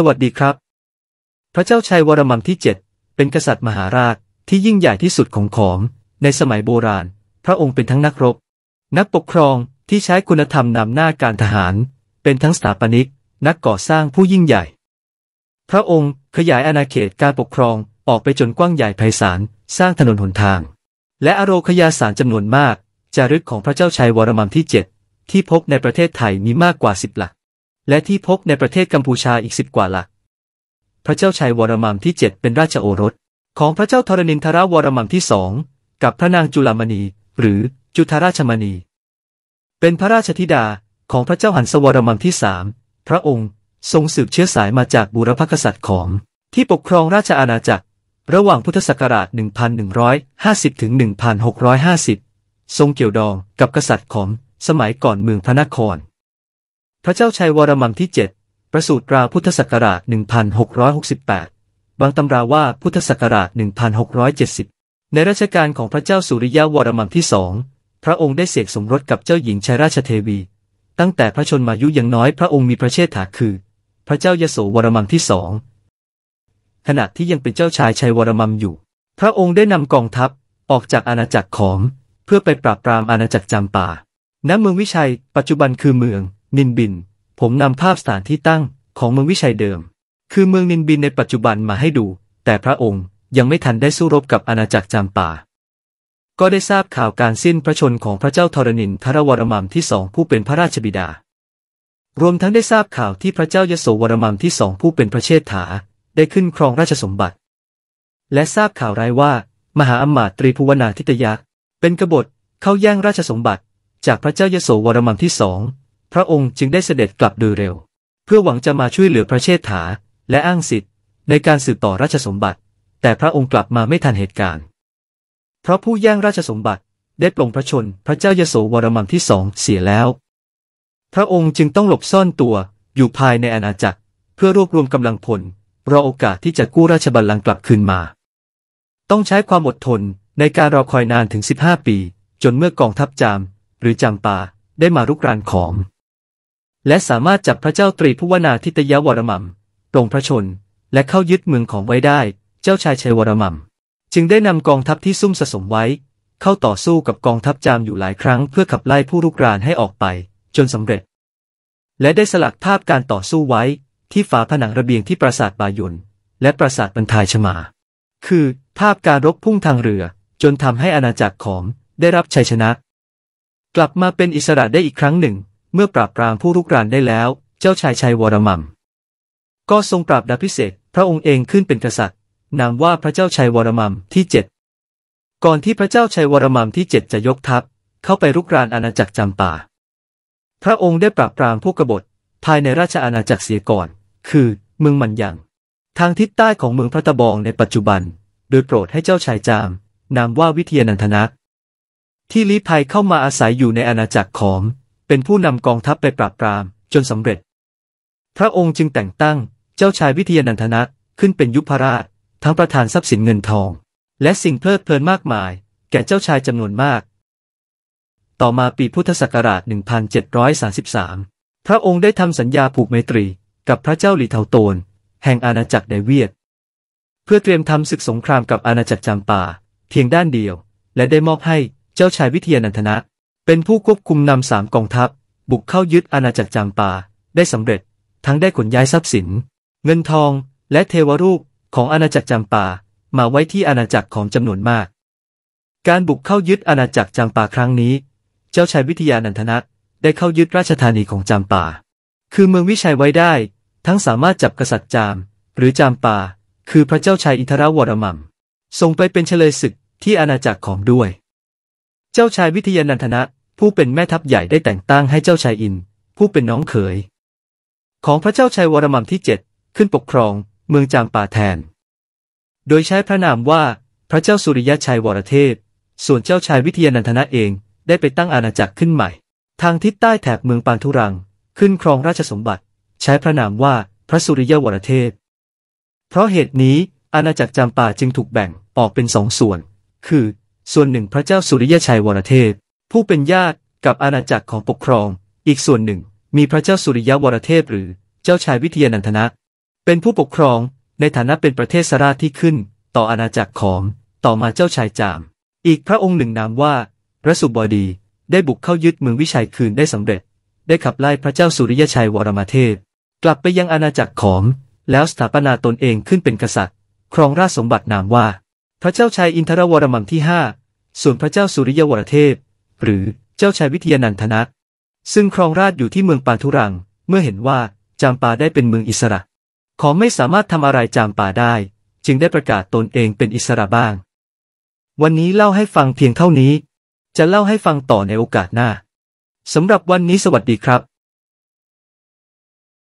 สวัสดีครับ พระเจ้าชัยวรมังที่ 7 เป็นกษัตริย์มหาราชที่ยิ่งใหญ่ที่สุดของของในสมัยโบราณ พระองค์เป็นทั้งนักรบ นักปกครองที่ใช้คุณธรรมนำหน้าการทหาร เป็นทั้งสถาปนิกนักก่อสร้างผู้ยิ่งใหญ่ พระองค์ขยายอาณาเขตการปกครองออกไปจนกว้างใหญ่ไพศาลสร้างถนนหนทาง และอโรคยาสารจำนวนมากจารึกของพระเจ้าชัยวรมังที่ 7 ที่พบในประเทศไทยมีมากกว่าสิบหลักและที่พบในประเทศกัมพูชาอีกสิบกว่าหลัก พระเจ้าชัยวรมังที่เจ็ดเป็นราชโอรส ของพระเจ้าธรณินทราวรมังที่สองกับพระนางจุลามณีหรือจุธาราชมณี เป็นพระราชธิดาของพระเจ้าหันสวรมังที่สามพระองค์ทรงสืบเชื้อสายมาจากบุรพกษัตริย์ของที่ปกครองราชอาณาจักรระหว่างพุทธศักราช 1150ถึง1650 ทรงเกี่ยวดองกับกษัตริย์ของสมัยก่อนเมืองพระนครพระเจ้าชัยวรมังที่ 7 ประสูตรราพุทธศักราช 1668 บางตำราว่าพุทธศักราช 1670 ในรัชกาลของพระเจ้าสุริยะวรมังที่สอง พระองค์ได้เสกสมรสกับเจ้าหญิงชัยราชเทวี ตั้งแต่พระชนมายุยังน้อยพระองค์มีพระเชษฐาคือ พระเจ้ายโสวรมังที่สอง ขณะที่ยังเป็นเจ้าชายชัยวรมังอยู่ พระองค์ได้นำกองทัพออกจากอาณาจักรของ เพื่อไปปราบปรามอาณาจักรจามปา ณ เมืองวิชัยปัจจุบันคือเมืองนินบิน ผมนำภาพสถานที่ตั้งของเมืองวิชัยเดิม คือเมืองนินบินในปัจจุบันมาให้ดู แต่พระองค์ยังไม่ทันได้สู้รบกับอาณาจักรจามป่า ก็ได้ทราบข่าวการสิ้นพระชนของพระเจ้าธรณินทรวรมามที่สองผู้เป็นพระราชบิดา รวมทั้งได้ทราบข่าวที่พระเจ้ายโสวรมามที่สองผู้เป็นพระเชษฐา ได้ขึ้นครองราชสมบัติ และทราบข่าวร้ายว่า มหาอมาตย์ตรีภูวนาทิตยักษ์เป็นกบฏเข้าแย่งราชสมบัติจากพระเจ้ายโสวรมามที่สองพระองค์จึงได้เสด็จกลับโดยเร็ว เพื่อหวังจะมาช่วยเหลือพระเชษฐา และอ้างสิทธิ์ ในการสืบต่อราชสมบัติ แต่พระองค์กลับมาไม่ทันเหตุการณ์เพราะผู้แย่งราชสมบัติได้ปลงพระชนพระเจ้ายโสวรมันที่สองเสียแล้ว พระองค์จึงต้องหลบซ่อนตัวอยู่ภายในอาณาจักรเพื่อรวบรวมกำลังพลรอโอกาสที่จะกู้ราชบัลลังก์กลับคืนมา ต้องใช้ความอดทนในการรอคอยนานถึง 15 ปี จนเมื่อกองทัพจามหรือจามปาได้มารุกรานของและสามารถจับพระเจ้าตรีู้วนาทิตยวรมัมตรงพระชน และเข้ายึดเมืองของไว้ได้ เจ้าชายชัยวรมัมจึงได้นำกองทัพที่ซุ่มสะสมไว้ เข้าต่อสู้กับกองทัพจามอยู่หลายครั้งเพื่อขับไล่ผู้รุกรานให้ออกไป จนสำเร็จ และได้สลักภาพการต่อสู้ไว้ที่ฝาผนังระเบียงที่ปราสาทบายนและปราสาทบรรทายชมา คือภาพการรบพุ่งทางเรือจนทำให้อาณาจักรของได้รับชัยชนะ กลับมาเป็นอิสระได้อีกครั้งหนึ่งเมื่อปราบปรามผู้ลุกรานได้แล้ว เจ้าชายชัยวรมัมก็ทรงปราบดาพิเศษพระองค์เองขึ้นเป็นกษัตริย์นามว่าพระเจ้าชัยวรมัมที่เจ็ด ก่อนที่พระเจ้าชัยวรมัมที่เจ็ดจะยกทัพ เข้าไปรุกรานอาณาจักรจำปาพระองค์ได้ปราบปรามผู้กบฏภายในราชอาณาจักรเสียก่อน คือเมืองมันยัง ทางทิศใต้ของเมืองพระตะบองในปัจจุบัน โดยโปรดให้เจ้าชายจามนามว่าวิเทียนันทนักที่ลี้ภัยเข้ามาอาศัยอยู่ในอาณาจักรของเป็นผู้นำกองทัพไปปราบปราม จนสำเร็จ พระองค์จึงแต่งตั้งเจ้าชายวิทยานันทนะขึ้นเป็นยุพราช ทั้งประธานทรัพย์สินเงินทอง และสิ่งเพลิดเพลินมากมาย แก่เจ้าชายจำนวนมาก ต่อมาปีพุทธศักราช 1733 พระองค์ได้ทำสัญญาผูกเมตรีกับพระเจ้าหลีเทาโตน แห่งอาณาจักรไดเวียดเพื่อเตรียมทำศึกสงครามกับอาณาจักรจำมป่าเพียงด้านเดียว และได้มอบให้เจ้าชายวิทยานันทนะเป็นผู้ควบคุมนำสามกองทัพ บุกเข้ายึดอาณาจักรจางปา ได้สำเร็จ ทั้งได้ขนย้ายทรัพย์สินเงินทองและเทวรูปของอาณาจักรจางปามาไว้ที่อาณาจักรของจำนวนมาก การบุกเข้ายึดอาณาจักรจางปา ครั้งนี้ เจ้าชายวิทยานันทนะได้เข้ายึดราชธานีของจามปา คือเมืองวิชัยไว้ได้ ทั้งสามารถจับกษัตริย์จามหรือจามปาคือพระเจ้าชายอิทราวรมัมส่งไปเป็นเฉลยศึกที่อาณาจักรของด้วย เจ้าชายวิทยานันทนะผู้เป็นแม่ทัพใหญ่ได้แต่งตั้งให้เจ้าชายอิน ผู้เป็นน้องเขย ของพระเจ้าชายวรมันที่เจ็ดขึ้นปกครองเมืองจางป่าแทน โดยใช้พระนามว่าพระเจ้าสุริยะชัยวรเทพ ส่วนเจ้าชายวิทยานันทนะเองได้ไปตั้งอาณาจักรขึ้นใหม่ ทางทิศใต้แถบเมืองปางทุรังขึ้นครองราชสมบัติ ใช้พระนามว่าพระสุริยะวรเทพ เพราะเหตุนี้อาณาจักรจามป่าจึงถูกแบ่งออกเป็นสองส่วน คือ ส่วนหนึ่งพระเจ้าสุริยะชัยวรเทพผู้เป็นญาติกับอาณาจักรของปกครอง อีกส่วนหนึ่งมีพระเจ้าสุริยวรเทพหรือเจ้าชายวิเทียนันทนะ เป็นผู้ปกครองในฐานะเป็นประเทศสราชที่ขึ้น ต่ออาณาจักรของต่อมาเจ้าชายจาม อีกพระองค์หนึ่งนามว่าพระสุบดีได้บุกเข้ายึดเมืองวิชัยคืนได้สำเร็จ ได้ขับไล่พระเจ้าสุริยชัยวรมาเทพกลับไปยังอาณาจักรของ แล้วสถาปนาตนเองขึ้นเป็นกษัตริย์ ครองราชสมบัตินามว่า พระเจ้าชายอินทรวรมังที่ห้าส่วนพระเจ้าสุริยวรเทพหรือเจ้าชายวิทยานันทนะซึ่งครองราชอยู่ที่เมืองปาทุรังเมื่อเห็นว่าจามปาได้เป็นเมืองอิสระ ขอไม่สามารถทำอะไรจามปาได้ จึงได้ประกาศตนเองเป็นอิสระบ้าง วันนี้เล่าให้ฟังเพียงเท่านี้ จะเล่าให้ฟังต่อในโอกาสหน้าสำหรับวันนี้สวัสดีครับ